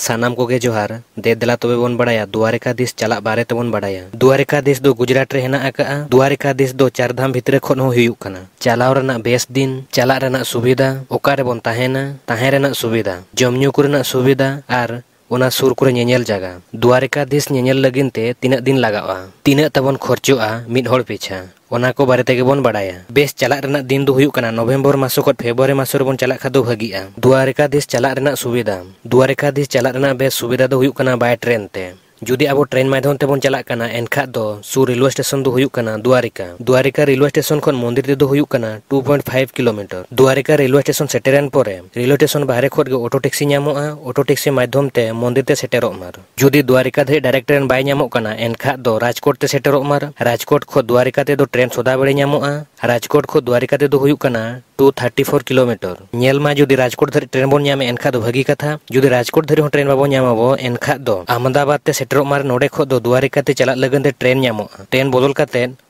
ᱥᱟᱱᱟᱢ ᱠᱚᱜᱮ ᱡᱚᱦᱟᱨ ᱫᱮᱫᱞᱟ ᱛᱚᱵᱮ ᱵᱚᱱ ᱵᱟᱲᱟᱭᱟ ᱫᱩᱣᱟᱨᱮᱠᱟᱫᱤᱥ ᱪᱟᱞᱟᱜ ᱵᱟᱨᱮ ᱛᱮᱵᱚᱱ ᱵᱟᱲᱟᱭᱟ ᱫᱩᱣᱟᱨᱮᱠᱟᱫᱤᱥ ᱫᱚ ᱜᱩᱡᱽᱨᱟᱴ ᱨᱮ ᱦᱮᱱᱟᱜ ᱟᱠᱟᱫᱼᱟ ᱫᱩᱣᱟᱨᱮᱠᱟᱫᱤᱥ ᱫᱚ ᱪᱟᱨᱫᱷᱟᱢ ᱵᱷᱤᱛᱨᱤ ᱠᱷᱚᱱ ᱦᱚᱸ ᱦᱩᱭᱩᱜ ᱠᱟᱱᱟ ᱪᱟᱞᱟᱣ ᱨᱮᱱᱟᱜ ᱵᱮᱥ ᱫᱤᱱ ᱪᱟᱞᱟᱜ ᱨᱮᱱᱟᱜ ᱥᱩᱵᱤᱫᱷᱟ ᱚᱠᱟ ᱨᱮᱵᱚᱱ ᱛᱟᱦᱮᱱᱟ ᱛᱟᱦᱮᱸ ᱨᱮᱱᱟᱜ ᱥᱩᱵᱤᱫᱷᱟ ᱡᱚᱢ ᱧᱩ ᱠᱚ ᱨᱮᱱᱟᱜ ᱥᱩᱵᱤᱫᱷᱟ ᱟᱨ ओना सुर को नेल जागा द्वारका देश नेल लगिन ते तिना दिन लागावा तिना तबन खर्चा मिद होड़ पीछा ओना को बारे तेगे बन बाडाया बेस चलाक दिन दु नवेम्बर मासो खत फेब्रुवारी मासो रे बन चलाक खा दु भागीआ द्वारका देश चलाक रेना सुविधा द्वारका देश चलाक बेस सुविधा दु बाय ट्रेन ते ᱡᱩᱫᱤ ᱟᱵᱚ ᱴᱨᱮᱱ ᱢᱟᱫᱽᱫᱷᱚᱢ ᱛᱮᱵᱚᱱ ᱪᱟᱞᱟᱜ ᱠᱟᱱᱟ ᱮᱱᱠᱷᱟᱱ ᱫᱚ ᱥᱩᱨ ᱨᱮᱞᱳᱣᱮ ᱥᱴᱮᱥᱚᱱ ᱫᱚ ᱦᱩᱭᱩᱜ ᱠᱟᱱᱟ ᱫᱩᱣᱟᱨᱤᱠᱟ ᱫᱩᱣᱟᱨᱤᱠᱟ ᱨᱮᱞᱳᱣᱮ ᱥᱴᱮᱥᱚᱱ ᱠᱷᱚᱱ ᱢᱚᱱᱫᱤᱨ ᱛᱮᱫᱚ ᱦᱩᱭᱩᱜ ᱠᱟᱱᱟ 2.5 ᱠᱤᱞᱳᱢᱤᱴᱟᱨ ᱫᱩᱣᱟᱨᱤᱠᱟ ᱨᱮᱞᱳᱣᱮ ᱥᱴᱮᱥᱚᱱ ᱥᱮᱴᱮᱨᱮᱱ ᱯᱚᱨᱮ ᱨᱮᱞᱳᱣᱮ ᱥᱴᱮᱥᱚᱱ ᱵᱟᱦᱨᱮ ᱠᱷᱚᱱ ᱜᱮ ᱚᱴᱳ ᱴᱮᱠᱥᱤ ᱧᱟᱢᱚᱜᱼᱟ ᱚᱴᱳ ᱴᱮᱠᱥᱤ ᱢᱟᱫᱽᱫᱷᱚᱢ ᱛᱮ ᱢᱚᱱᱫᱤᱨ ᱛᱮ ᱥᱮᱴᱮᱨᱚᱜ ᱢᱟ ᱡᱩᱫᱤ ᱫᱩᱣᱟᱨᱤᱠᱟ ᱫᱷᱟᱹᱨᱤᱡ ᱰᱟᱭᱨᱮᱠᱴ ᱴᱨᱮᱱ ᱵᱟᱭ ᱧᱟᱢᱚᱜ ᱠᱟᱱᱟ ᱮᱱᱠᱷᱟᱱ ᱫᱚ ᱨᱟᱡᱽᱠᱳᱴ ᱛᱮ ᱥᱮᱴᱮᱨᱚᱜ ᱢᱟ ᱨᱟᱡᱽᱠᱳᱴ ᱠᱷᱚᱱ ᱫᱩᱣᱟᱨᱤᱠᱟ ᱛᱮᱫᱚ ᱴᱨᱮᱱ ᱥᱚᱫᱟ ᱵᱮᱲᱮ ᱧᱟᱢᱚᱜᱼᱟ ᱨᱟᱡᱽᱠᱳᱴ ᱠᱷᱚᱱ ᱫᱩᱣᱟᱨᱤᱠᱟ ᱛᱮᱫᱚ ᱦᱩᱭᱩᱜ ᱠᱟᱱᱟ टू थर्टी फोर किलोमीटर नेलमा जुदी राजकोट धरी ट्रेन बन एनखा भागी कथा जुदी राजकोट धरी ट्रेन बाबो नामाबो एनखा अहमदाबाद से सेटरोग मार नोडे खो दो दुआरिका लगन ट्रेन नामो ट्रेन बदल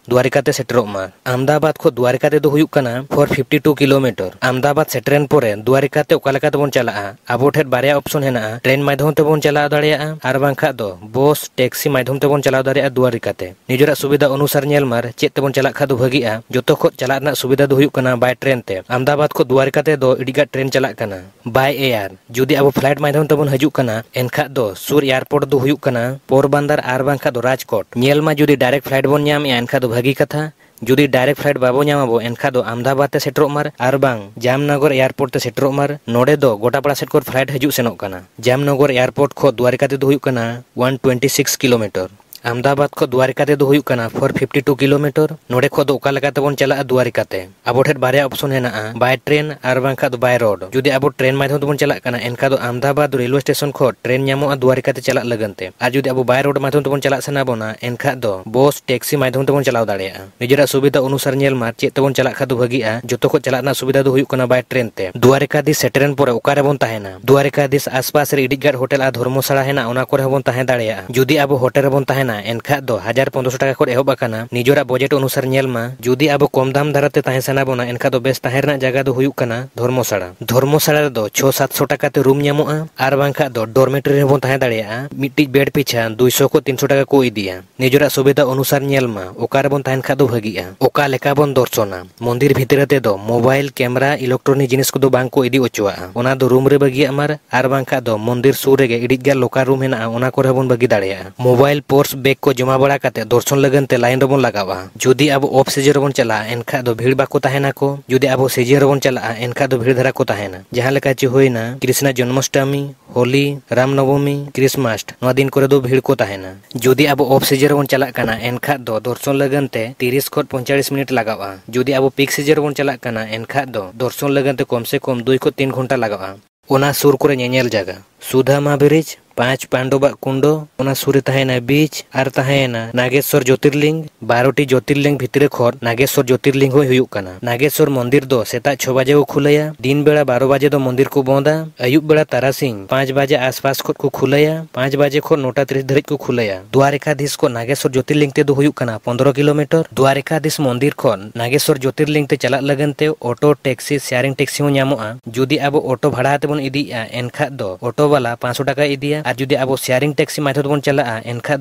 ᱫᱩᱣᱟᱨᱤᱠᱟᱛᱮ ᱥᱮᱴᱮᱨᱚᱜ ᱢᱟ ᱟᱢᱫᱟᱵᱟᱫ ᱠᱷᱚᱱ ᱫᱩᱣᱟᱨᱤᱠᱟ ᱛᱮᱫᱚ ᱦᱩᱭᱩᱜ ᱠᱟᱱᱟ four fifty two kilometre Ahmedabad ᱥᱮᱴᱮᱨᱮᱱ ᱯᱚᱨᱮ ᱫᱩᱣᱟᱨᱤᱠᱟᱛᱮ ᱚᱠᱟ ᱞᱮᱠᱟ ᱛᱮᱵᱚᱱ ᱪᱟᱞᱟᱜᱼᱟ ᱟᱵᱚ ᱴᱷᱮᱱ ᱵᱟᱨᱭᱟ ᱚᱯᱥᱚᱱ ᱦᱮᱱᱟᱜᱼᱟ ᱴᱨᱮᱱ ᱢᱟᱫᱽᱫᱷᱚᱢ ᱛᱮᱵᱚᱱ ᱪᱟᱞᱟᱣ ᱫᱟᱲᱮᱭᱟᱜᱼᱟ ᱟᱨ ᱵᱟᱝᱠᱷᱟᱱ ᱫᱚ ᱵᱚᱥ ᱴᱮᱠᱥᱤ ᱢᱟᱫᱽᱫᱷᱚᱢ ᱛᱮᱵᱚᱱ ᱪᱟᱞᱟᱣ ᱫᱟᱲᱮᱭᱟᱜᱼᱟ ᱫᱩᱣᱟᱨᱤᱠᱟᱛᱮ ᱱᱤᱡᱮᱨᱟᱜ ᱥᱩᱵᱤᱫᱷᱟ ᱚᱱᱩᱥᱟᱨ ᱧᱮᱞ ᱢᱟᱨ ᱪᱮᱫ ᱛᱮᱵᱚᱱ ᱪᱟᱞᱟᱜ ᱠᱷᱟᱱ ᱫᱚ ᱵᱷᱟᱹᱜᱤᱜᱼᱟ ᱡᱚᱛᱚ ᱠᱷᱚᱱ ᱪᱟᱞᱟᱜ ᱨᱮᱱᱟᱜ ᱥᱩᱵᱤᱫᱷᱟ ᱫᱚ ᱦᱩᱭᱩᱜ ᱠᱟᱱᱟ ᱵᱟᱭ ᱴᱨᱮᱱ ᱛᱮ ᱟᱢᱫᱟᱵᱟᱫ ᱠᱷᱚᱱ ᱫᱩᱣᱟᱨᱤᱠᱟ ᱛᱮᱫᱚ ᱟᱹᱰᱤᱜᱟᱱ ᱴᱨᱮᱱ ᱪᱟᱞᱟᱜ ᱠᱟᱱᱟ ᱵᱟᱭ ᱮᱭᱟᱨ ᱡᱩᱫᱤ ᱟᱵᱚ ᱯᱷᱞᱟᱭᱤᱴ ᱢᱟᱫᱽᱫᱷᱚᱢ ᱛᱮᱵᱚᱱ ᱦᱤᱡᱩᱜ ᱠᱟᱱᱟ ᱮᱱᱠᱷᱟᱱ ᱫᱚ ᱥᱩᱨ ᱮᱭᱟᱨᱯᱳᱨᱴ ᱫᱚ ᱦᱩᱭᱩᱜ ᱠᱟᱱᱟ ᱯᱳᱨᱵᱟᱱᱫᱟᱨ ᱟᱨ ᱵᱟᱝᱠᱷᱟᱱ ᱫᱚ ᱨᱟᱡᱽᱠᱳᱴ ᱧᱮᱞ ᱢᱟ ᱡᱩᱫᱤ ᱰᱟᱭᱨᱮᱠᱴ ᱯᱷᱞᱟᱭᱤᱴ ᱵᱚᱱ ᱧᱟᱢᱮᱜᱼᱟ ᱮᱱᱠᱷᱟᱱ ᱫᱚ ᱵᱷᱟᱹᱜᱤ ᱠᱟᱛᱷᱟ ᱡᱩᱫᱤ ᱰᱟᱭᱨᱮᱠᱴ ᱯᱷᱞᱟᱭᱤᱴ ᱵᱟᱵᱚ ᱧᱟᱢᱟᱵᱚ ᱮᱱᱠᱷᱟᱱ ᱫᱚ ᱟᱢᱫᱟᱵᱟᱫ ᱛᱮ ᱥᱮᱴᱮᱨᱚᱜ ᱢᱟᱨ ᱟᱨ ᱵᱟᱝ ᱡᱟᱢᱱᱚᱜᱚᱨ ᱮᱭᱟᱨᱯᱳᱨᱴ ᱛᱮ ᱥᱮᱴᱮᱨᱚᱜ ᱢᱟᱨ ᱱᱚᱰᱮ ᱫᱚ ᱜᱚᱴᱟᱯᱟᱲᱟ ᱥᱮᱫ ᱠᱷᱚᱱ ᱯᱷᱞᱟᱭᱤᱴ ᱦᱤᱡᱩᱜ ᱥᱮᱱᱚᱜ ᱠᱟᱱᱟ ᱡᱟᱢᱱᱚᱜᱚᱨ ᱮᱭᱟᱨᱯᱳᱨᱴ ᱠᱷᱚᱱ ᱫᱩᱣᱟᱨᱤᱠᱟ ᱛᱮᱫᱚ ᱦᱩᱭᱩᱜ ᱠᱟᱱᱟ one twenty six kilometre Ahmedabad કો દ્વારકાતે દોયુકના 452 કિલોમીટર નોડે કો ઓકા લગાતે બોન ચલા દ્વારકાતે આબોઠે બાયા ઓપ્શન હેના બાય ટ્રેન આર બંકાદ બાય રોડ જોદી આબો ટ્રેન માધ્યમ તોન ચલાક કના એનકા દો અમદાવાદ રેલવે સ્ટેશન કો ટ્રેન ન્યામો આ દ્વારકાતે ચલા લગનતે આ જોદી આબો બાય રોડ માધ્યમ તોન ચલાસેના બોના એનકા દો બોસ ટેક્સી માધ્યમ તોન ચલાવ દળેયા નિજરા સુવિધા અનુસાર નેલ માર ચે તબન ચલાક કાદુ ભગીયા જોતો કો ચલાના સુવિધા દો હયુકના બાય ટ્રેનતે દ્વારકાદી સટેરેન પર ઓકા રે બોન તાહેના દ્વારકાદી આસપાસ રે ઇડિગાર્ડ હોટેલ આ ધર્મશાળા હેના ઉના કો રે બોન તાહે દળેયા જોદી આબો હોટેલ બોન તાહે ᱠᱟᱱᱟ ᱮᱱᱠᱷᱟᱱ ᱫᱚ ᱦᱟᱡᱟᱨ ᱯᱚᱱᱫᱨᱚᱥᱚ ᱴᱟᱠᱟ ᱠᱷᱚᱱ ᱮᱦᱚᱵ ᱟᱠᱟᱱᱟ ᱱᱤᱡᱚᱨᱟ ᱵᱚᱡᱮᱴ ᱚᱱᱩᱥᱟᱨ ᱧᱮᱞᱢᱟ ᱡᱩᱫᱤ ᱟᱵᱚ ᱠᱚᱢ ᱫᱟᱢ ᱫᱷᱟᱨᱟᱛᱮ ᱛᱟᱦᱮᱸ ᱥᱟᱱᱟ ᱵᱚᱱᱟ ᱮᱱᱠᱷᱟᱱ ᱫᱚ ᱵᱮᱥ ᱛᱟᱦᱮᱸ ᱨᱮᱱᱟᱜ ᱡᱟᱭᱜᱟ ᱫᱚ ᱦᱩᱭᱩᱜ ᱠᱟᱱᱟ ᱫᱷᱚᱨᱢᱚᱥᱟᱲᱟ ᱫᱷᱚᱨᱢᱚᱥᱟᱲᱟ ᱨᱮᱫᱚ ᱪᱷᱚ ᱥᱟᱛᱥᱚ ᱴᱟᱠᱟᱛᱮ ᱨᱩᱢ ᱧᱟᱢᱚᱜᱼᱟ ᱟᱨ ᱵᱟᱝᱠᱷᱟᱱ ᱫᱚ ᱰᱚᱨᱢᱮᱴᱨᱤ ᱨᱮᱵᱚᱱ ᱛᱟᱦᱮᱸ ᱫᱟᱲᱮᱭᱟᱜᱼᱟ ᱢᱤᱫᱴᱤᱡ ᱵᱮᱰ ᱯᱤᱪᱷᱟ ᱫᱩᱭᱥᱚ ᱠᱚ ᱛᱤᱱᱥᱚ ᱴᱟᱠᱟ ᱠᱚ ᱤᱫᱤᱭᱟ ᱱᱤᱡᱚᱨᱟᱜ ᱥᱩᱵᱤᱫᱷᱟ ᱚᱱᱩᱥᱟᱨ ᱧᱮᱞᱢᱟ ᱚᱠᱟ ᱨᱮᱵᱚᱱ ᱛᱟᱦᱮᱱ ᱠᱷᱟᱱ ᱫᱚ ᱵᱷᱟᱹᱜᱤᱜᱼᱟ ᱚᱠᱟ ᱞᱮᱠᱟ ᱵᱚᱱ ᱫᱚᱨᱥᱚᱱᱟ ᱢᱚᱱᱫᱤᱨ ᱵᱷᱤᱛᱨᱤ ᱛᱮᱫᱚ ᱢᱳᱵᱟᱭᱤᱞ ᱠᱮᱢᱮᱨᱟ ᱤᱞᱮᱠᱴᱨᱚᱱᱤᱠ ᱡᱤᱱᱤᱥ ᱠᱚᱫᱚ ᱵᱟᱝ ᱠᱚ ᱤᱫᱤ ᱚᱪᱚᱣᱟᱜᱼᱟ ᱚᱱᱟ ᱫᱚ ᱨᱩᱢ ᱨᱮ ᱵᱟᱹᱜᱤᱭᱟᱜ ᱢᱟᱨ ᱟᱨ ᱵᱟᱝᱠᱷᱟᱱ ᱫᱚ ᱢᱚᱱᱫᱤᱨ ᱥᱩᱨ ᱨᱮᱜᱮ ᱤᱰᱤᱡ ᱜᱟᱱ ᱞᱚᱠᱟᱨ ᱨᱩᱢ ᱦᱮᱱᱟᱜᱼᱟ ᱚᱱᱟ ᱠᱚᱨᱮ ᱦᱚᱸ ᱵᱚᱱ ᱵᱟᱹᱜᱤ ᱫᱟᱲᱮᱭᱟᱜᱼᱟ ᱢᱳᱵᱟᱭᱤᱞ ᱯᱳᱨᱥ બેક કો જોમાબળા કાતે દર્શન લગનતે લાઈન રોબન લગાવા જોદી આબો ઓફ સિજરબન ચલા એનખા દો ભીડ બકો તાહેનાકો જોદી આબો સિજરબન ચલા એનખા દો ભીડ ધરા કો તાહેના જહાલે કાચી હોઈના કૃષ્ણ જન્મોષ્ટમી હોલી રામનવમી ક્રિસમસ નો દિન કરે દો ભીડ કો તાહેના જોદી આબો ઓફ સિજરબન ચલા કના એનખા દો દર્શન લગનતે 30 કો 45 મિનિટ લગાવા જોદી આબો પિક સિજરબન ચલા કના એનખા દો દર્શન લગનતે કોમસે કોમ 2 કો 3 કલાક લગાવા ઓના સુર કો નેલ જગ્યા સુધામા બ્રિજ পাঁচ পান্ডুবা কুন্ডো ওনা সুরে তাহেনা বিচ আর তাহেনা নাগেশ্বর জ্যোতির্লিঙ্গ 12টি জ্যোতির্লিঙ্গ ভিতিরে খোর নাগেশ্বর জ্যোতির্লিঙ্গ হই হিউকানা নাগেশ্বর মন্দির দো seta 6 বাজেও খুলায়া দিন বেলা 12 বাজে তো মন্দির কো বंदा আইউ বড়া তারা সিং 5 বাজে আশেপাশে কো কো খুলায়া 5 বাজে কো 9:30 ধরে কো খুলায়া দুয়ারেখা দিশ কো নাগেশ্বর জ্যোতির্লিঙ্গ তে দো হিউকানা 15 কিমি দুয়ারেখা দিশ মন্দির কো নাগেশ্বর জ্যোতির্লিঙ্গ তে চালা লাগন তে অটো ট্যাক্সি শেয়ারিং ট্যাক্সি হ নামো যদি আব অটো ভাড়াতে বন ইদি এ এনখাদ অটো বালা 500 টাকা ইদি और जी अब शेयरिंग टैक्सी माध्यम बन चला एनखा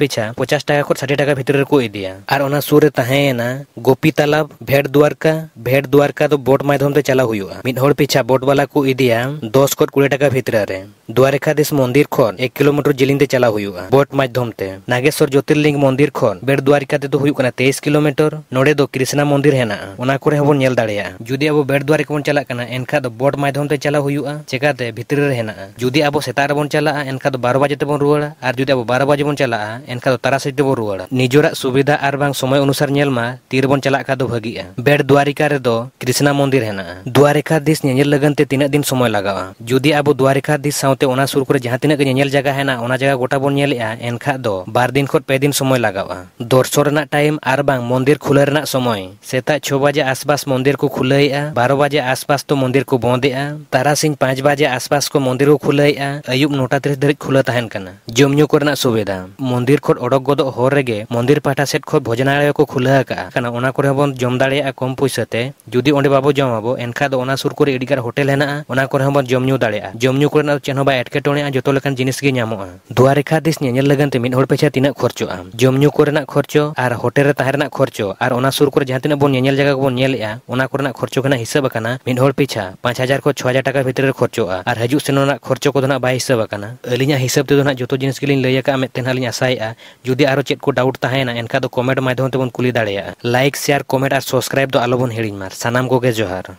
पीछा पचास टाक षाठी टाक भितर को और सुरे तहेना गोपी तालाब भेट द्वारका भेड द्वारका तो बोट माध्यम से चला हुआ पीछा बोट वाला को इदिया दस खत कुड़ी टाक भितर द्वारका देश मंदिर खन एक किलोमीटर से चला बोट माध्यम से नागेश्वर ज्योतिर्लिंग मंदिर खन भेड द्वारका तेईस किलोमीटर नोड़े तो कृष्णा मंदिर है बोल दी अब बेट द्वारका बन चलना एनखा बोट माध्यम से चला हुआ चेकाते भितर जुदी अब सेता बन चला चला एनखा तो बारो बजे तब रुआ और जी बारो बजे बन चला एनखा तो तारा सीट तबो निजर सुविधा और बा समय अनुसार नलमा तीर बन चला भागी बेड द्वारिका कृष्णा मंदिर है द्वारिका दिस लगनते तीन दिन समय लगवा जुदी अब द्वारिका दिस साथ सुरकर जहां तीन जगह है जगह गोटा बन एनखा बार दिन खुद पे दिन समय लगवा दर्शन टाइम और बा मंदिर खुला समय सेता छ बजे आसपास मंदिर को खुल बारो बजे आसपास तो मंदिर को बंदे तारा सिंह पांच बजे आसपास को मंदिर को खुल अयुब नोटा ਦਰিখ খোলা তাহেনকানা জমনিউ করেনা সুবেদা মন্দিরকড অড়গগদ হরেগে মন্দির পাটা সেটক ভোজনালয়ক খোলাকানা ওনা করেবন জমদাড়ে কম পয়সাতে যদি ওন্ডে বাবু জমাবো এনকা দ ওনা সুর করে এডিকার হোটেল হেননা ওনা করেবন জমনিউ দাড়ে জমনিউ করেনা চেনবা হেডকে টনি যতো লকান জিনিস গে নামোয়া দুয়া রেখা দিশ নিয়েল লাগন্তি মিন হড় পেছা তিন খরচ জমনিউ করেনা খরচ আর হোটেলের তাহেরনা খরচ আর ওনা সুর করে যহতে বন নিয়েল জায়গা বন নিয়েলিয়া ওনা করেনা খরচ কেন হিসাবকানা মিন হড় পেছা 5000 কো 6000 টাকা ভিতরের খরচ আর হજુ সিননা খরচ কো দনা বাই হিসাবকানা ᱟᱹᱞᱤᱧᱟᱜ ᱦᱤᱥᱟᱹᱵ ᱛᱮᱫᱚ ᱱᱟᱜ ᱡᱚᱛᱚ ᱡᱤᱱᱤᱥ ᱜᱮᱞᱤᱧ ᱞᱟᱹᱭ ᱟᱠᱟᱜᱼᱟ ᱢᱮᱱᱛᱮ ᱱᱟᱜ ᱞᱤᱧ ᱟᱥᱟᱭᱮᱜᱼᱟ ᱡᱩᱫᱤ ᱟᱨᱚ ᱪᱮᱫ ᱠᱚ ᱰᱟᱣᱩᱴ ᱛᱟᱦᱮᱱᱟ ᱮᱱᱠᱷᱟᱱ ᱫᱚ ᱠᱚᱢᱮᱱᱴ ᱢᱟᱫᱽᱫᱷᱚᱢ ᱛᱮᱵᱚᱱ ᱠᱩᱞᱤ ᱫᱟᱲᱮᱭᱟᱜᱼᱟ ᱞᱟᱭᱤᱠ ᱥᱮᱭᱟᱨ ᱠᱚᱢᱮᱱᱴ ᱟᱨ ᱥᱟᱵᱥᱠᱨᱟᱭᱤᱵ ᱫᱚ ᱟᱞᱚᱵᱚᱱ ᱦᱤᱲᱤᱧ ᱢᱟ ᱥᱟᱱᱟᱢ ᱠᱚᱜᱮ ᱡᱚᱦᱟᱨ